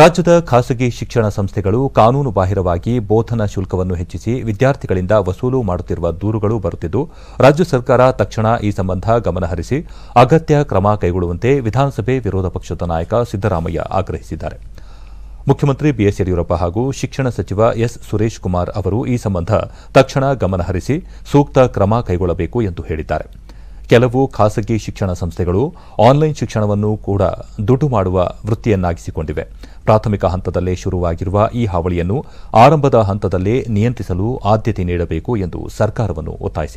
ರಾಜ್ಯದ ಖಾಸಗಿ ಶಿಕ್ಷಣ ಸಂಸ್ಥೆಗಳು ಕಾನೂನು ಬಾಹಿರವಾಗಿ ಬೋಧನಾ ಶುಲ್ಕವನ್ನು ಹೆಚ್ಚಿಸಿ ವಿದ್ಯಾರ್ಥಿಗಳಿಂದ ವಸೂಲು ಮಾಡುತ್ತಿರುವ ದೂರುಗಳು ಬರುತ್ತಿದ್ದು ರಾಜ್ಯ ಸರ್ಕಾರ ತಕ್ಷಣ ಈ ಸಂಬಂಧ ಗಮನಹರಿಸಿ ಅಗತ್ಯ ಕ್ರಮ ಕೈಗೊಳ್ಳುವಂತೆ ವಿಧಾನಸಭೆ ವಿರೋಧ ಪಕ್ಷದ ನಾಯಕ ಸಿದ್ದರಾಮಯ್ಯ ಆಗ್ರಹಿಸಿದ್ದಾರೆ ಮುಖ್ಯಮಂತ್ರಿ ಬಿಎಸ್ ಯಡಿಯೂರಪ್ಪ ಹಾಗೂ ಶಿಕ್ಷಣ ಸಚಿವ ಎಸ್ ಸುರೇಶ್ ಕುಮಾರ್ ಅವರು ಈ ಸಂಬಂಧ ತಕ್ಷಣ ಗಮನಹರಿಸಿ ಸೂಕ್ತ ಕ್ರಮ ಕೈಗೊಳ್ಳಬೇಕು ಎಂದು ಹೇಳಿದ್ದಾರೆ ಕೆಲವು ಖಾಸಗಿ ಶಿಕ್ಷಣ ಸಂಸ್ಥೆಗಳು ಆನ್ಲೈನ್ ಶಿಕ್ಷಣವನ್ನು ಕೂಡ ದುಡ್ಡು ಮಾಡುವ ವೃತ್ತಿಯನ್ನಾಗಿಸಿಕೊಂಡಿವೆ ಪ್ರಾಥಮಿಕ ಹಂತದಲ್ಲೇ ಶುರುವಾಗಿರುವ ಈ ಹಾವಳಿಯನ್ನು ಆರಂಭದ ಹಂತದಲ್ಲೇ ನಿಯಂತ್ರಿಸಲು ಆದ್ಯತೆ ನೀಡಬೇಕು ಎಂದು ಸರ್ಕಾರವನ್ನು ಒತ್ತಾಯಿಸಿದೆ